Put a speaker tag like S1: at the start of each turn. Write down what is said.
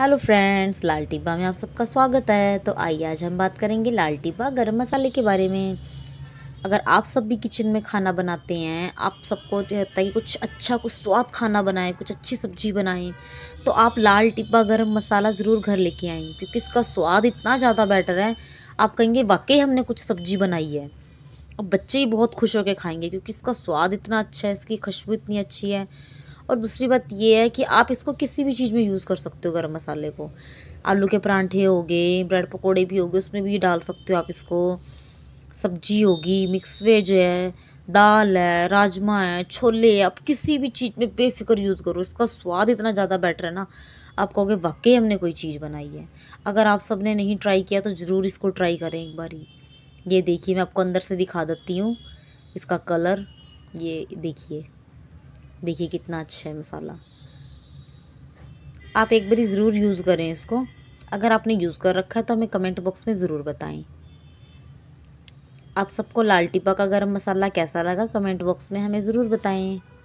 S1: hello friends लाल टिब्बा में आप सबका स्वागत है तो आइए आज हम बात करेंगे लाल टिब्बा गर्म मसाले के बारे में अगर आप सब भी किचन में खाना बनाते हैं आप सबको कि कुछ अच्छा कुछ स्वाद खाना बनाएं कुछ अच्छी सब्जी बनाएं तो आप लाल टिब्बा गर्म मसाला ज़रूर घर लेके आएँ क्योंकि इसका स्वाद इतना ज़्यादा बेटर है आप कहेंगे वाकई हमने कुछ सब्जी बनाई है और बच्चे ही बहुत खुश होकर खाएंगे क्योंकि इसका स्वाद इतना अच्छा है इसकी खुशबू इतनी अच्छी है और दूसरी बात ये है कि आप इसको किसी भी चीज़ में यूज़ कर सकते हो गर्म मसाले को आलू के परांठे हो गए ब्रेड पकौड़े भी हो गए उसमें भी डाल सकते हो आप इसको सब्जी होगी मिक्स वेज है दाल है राजमा है छोले है आप किसी भी चीज़ में बेफिक्र यूज़ करो इसका स्वाद इतना ज़्यादा बेटर है ना आप कहोगे वाकई हमने कोई चीज़ बनाई है अगर आप सब ने नहीं ट्राई किया तो ज़रूर इसको ट्राई करें एक बार ही ये देखिए मैं आपको अंदर से दिखा देती हूँ इसका कलर ये देखिए देखिए कितना अच्छा है मसाला आप एक बारी ज़रूर यूज़ करें इसको अगर आपने यूज़ कर रखा है तो हमें कमेंट बॉक्स में ज़रूर बताएं आप सबको लाल टिपा का गरम मसाला कैसा लगा कमेंट बॉक्स में हमें ज़रूर बताएं